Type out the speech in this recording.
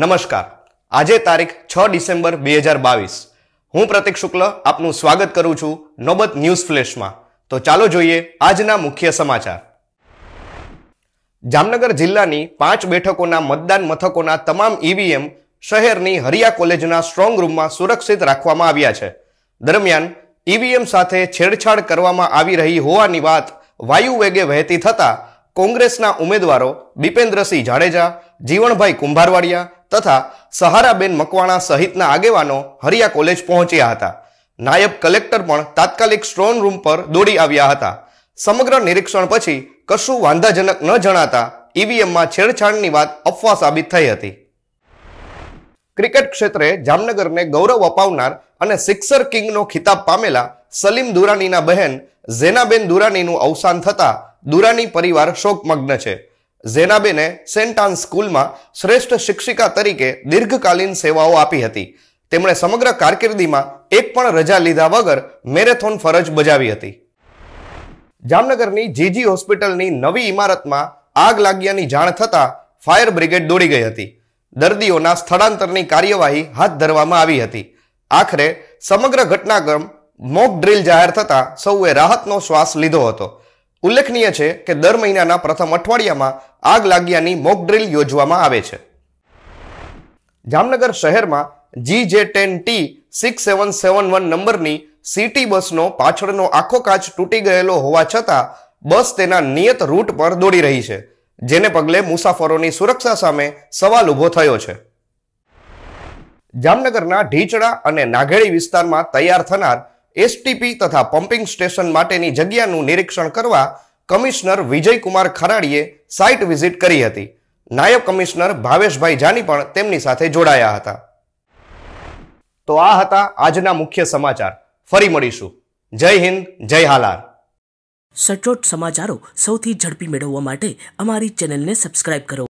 નમસ્કાર આજે તારીખ છ ડિસેમ્બર બે હજાર બાવીસ હું પ્રતિક શુક્લ આપનું સ્વાગત કરું છું નોબત ન્યૂઝ ફ્લેશમાં તો ચાલો જોઈએ આજના મુખ્ય સમાચાર જામનગર જિલ્લાની પાંચ બેઠકોના મતદાન મથકોના તમામ ઈવીએમ શહેરની હરિયા કોલેજના સ્ટ્રોંગ રૂમમાં સુરક્ષિત રાખવામાં આવ્યા છે દરમિયાન ઈવીએમ સાથે છેડછાડ કરવામાં આવી રહી હોવાની વાત વાયુ વેગે વહેતી થતાં કોંગ્રેસના ઉમેદવારો બિપેન્દ્રસિંહ જાડેજા જીવણભાઈ કુંભારવાડિયા તથા સહારાબેન મકવાણા સહિતના આગેવાનો હરિયા કોલેજ પહોંચ્યા હતા નાયબ કલેક્ટર પણ તાત્કાલિક સ્ટ્રોંગ રૂમ પર દોડી આવ્યા હતા સમગ્ર નિરીક્ષણ પછી કશું વાંધાજનક ન જણાતા ઈવીએમમાં છેડછાડની વાત અફવા સાબિત થઈ હતી ક્રિકેટ ક્ષેત્રે જામનગરને ગૌરવ અપાવનાર અને સિક્સર કિંગનો ખિતાબ પામેલા સલીમ દુરાનીના બહેન ઝેનાબેન દુરાનીનું અવસાન થતાં દુરાની પરિવાર શોકમગ્ન છે ઝેનાબેને સેન્ટાન સ્કૂલમાં શ્રેષ્ઠ શિક્ષિકા તરીકે દીર્ઘકાલીન સેવાઓ આપી હતી તેમણે સમગ્ર કારકિર્દીમાં એક પણ રજા લીધા વગર મેરેથોન ફરજ બજાવી હતી જામનગરની જીજી હોસ્પિટલની નવી ઇમારતમાં આગ લાગ્યાની જાણ થતાં ફાયર બ્રિગેડ દોડી ગઈ હતી દર્દીઓના સ્થળાંતરની કાર્યવાહી હાથ ધરવામાં આવી હતી આખરે સમગ્ર ઘટનાક્રમ મોક ડ્રીલ જાહેર થતાં સૌએ રાહતનો શ્વાસ લીધો હતો ઉલ્લેખનીય છે કે દર મહિનાના પ્રથમ અઠવાડિયામાં આગ લાગ્યાની મોક ડ્રીલ યોજવામાં આવે છે જામનગર શહેરમાં G J ten T six seven seven one નંબરની સિટી બસનો પાછળનો આખો કાચ તૂટી ગયેલો હોવા છતાં બસ તેના નિયત રૂટ પર દોડી રહી છે જેને પગલે મુસાફરોની સુરક્ષા સામે સવાલ ઊભો થયો છે જામનગરના ઢીચડા અને નાઘેડી વિસ્તારમાં તૈયાર થનાર એસટીપી તથા પમ્પિંગ સ્ટેશન માટેની જગ્યાનું નિરીક્ષણ કરવા કમિશનર વિજયકુમાર ખરાડીએ સાઇટ વિઝિટ કરી હતી નાયબ કમિશનર ભાવેશભાઈ જાની પણ તેમની સાથે જોડાયા હતા તો આ હતા આજના મુખ્ય સમાચાર ફરી મળીશું જય હિન્દ જય હાલાર સચોટ સમાચારો સૌથી ઝડપી મેળવવા માટે અમારી ચેનલને સબસ્ક્રાઇબ કરો